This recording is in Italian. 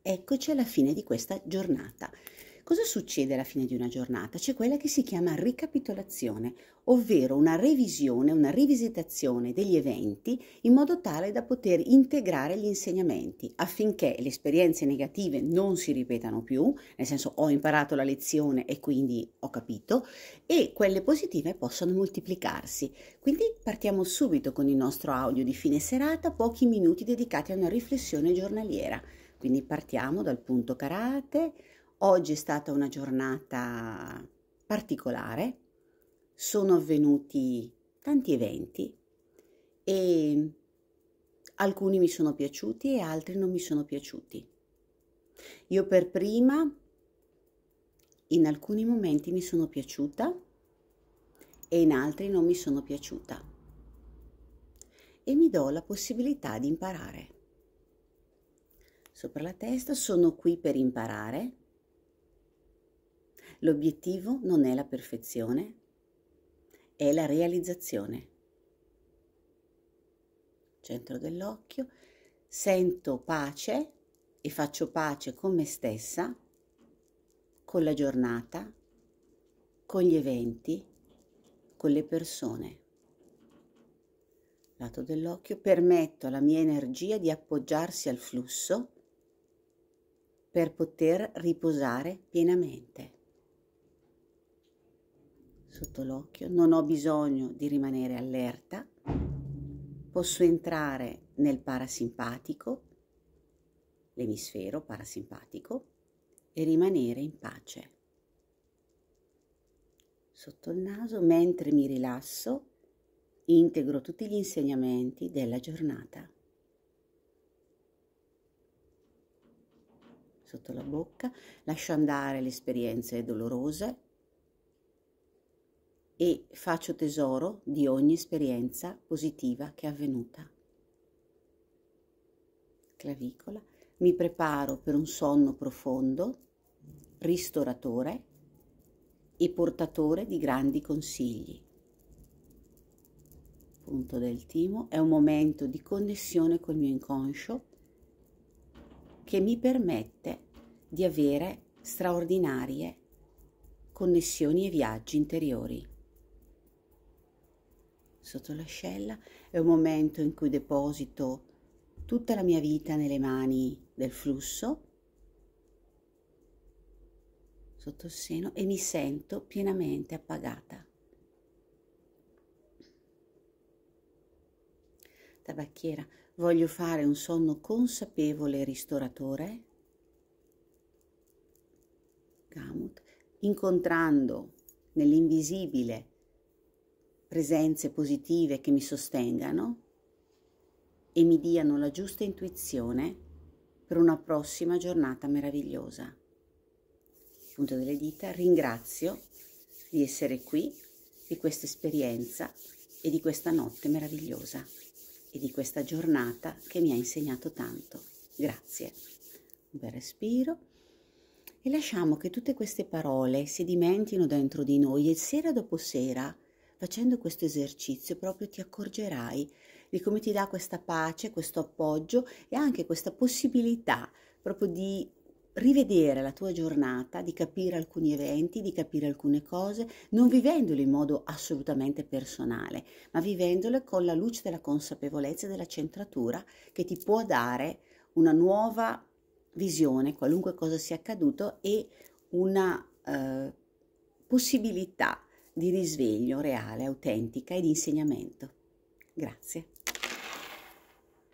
Eccoci alla fine di questa giornata. Cosa succede alla fine di una giornata? C'è quella che si chiama ricapitolazione, ovvero una revisione, una rivisitazione degli eventi in modo tale da poter integrare gli insegnamenti affinché le esperienze negative non si ripetano più, nel senso ho imparato la lezione e quindi ho capito, e quelle positive possano moltiplicarsi. Quindi partiamo subito con il nostro audio di fine serata, pochi minuti dedicati a una riflessione giornaliera. Quindi partiamo dal punto karate. Oggi è stata una giornata particolare, sono avvenuti tanti eventi e alcuni mi sono piaciuti e altri non mi sono piaciuti. Io per prima in alcuni momenti mi sono piaciuta e in altri non mi sono piaciuta e mi do la possibilità di imparare sopra la testa, sono qui per imparare. L'obiettivo non è la perfezione, è la realizzazione. Centro dell'occhio, sento pace e faccio pace con me stessa, con la giornata, con gli eventi, con le persone. Lato dell'occhio permetto alla mia energia di appoggiarsi al flusso per poter riposare pienamente. Sotto l'occhio non ho bisogno di rimanere allerta, posso entrare nel parasimpatico, l'emisfero parasimpatico, e rimanere in pace. Sotto il naso, mentre mi rilasso, integro tutti gli insegnamenti della giornata. sotto la bocca, lascio andare le esperienze dolorose e faccio tesoro di ogni esperienza positiva che è avvenuta. Clavicola, mi preparo per un sonno profondo, ristoratore e portatore di grandi consigli. Punto del timo, è un momento di connessione col mio inconscio che mi permette di avere straordinarie connessioni e viaggi interiori. Sotto l'ascella è un momento in cui deposito tutta la mia vita nelle mani del flusso sotto il seno e mi sento pienamente appagata. tabacchiera, voglio fare un sonno consapevole e ristoratore? Gamut, incontrando nell'invisibile presenze positive che mi sostengano e mi diano la giusta intuizione per una prossima giornata meravigliosa. Punto delle dita, ringrazio di essere qui, di questa esperienza e di questa notte meravigliosa e di questa giornata che mi ha insegnato tanto. Grazie. Un bel respiro e lasciamo che tutte queste parole sedimentino dentro di noi e sera dopo sera, facendo questo esercizio, proprio ti accorgerai di come ti dà questa pace, questo appoggio e anche questa possibilità proprio di rivedere la tua giornata, di capire alcuni eventi, di capire alcune cose, non vivendole in modo assolutamente personale, ma vivendole con la luce della consapevolezza e della centratura che ti può dare una nuova visione, qualunque cosa sia accaduto, e una eh, possibilità di risveglio reale, autentica e di insegnamento. Grazie.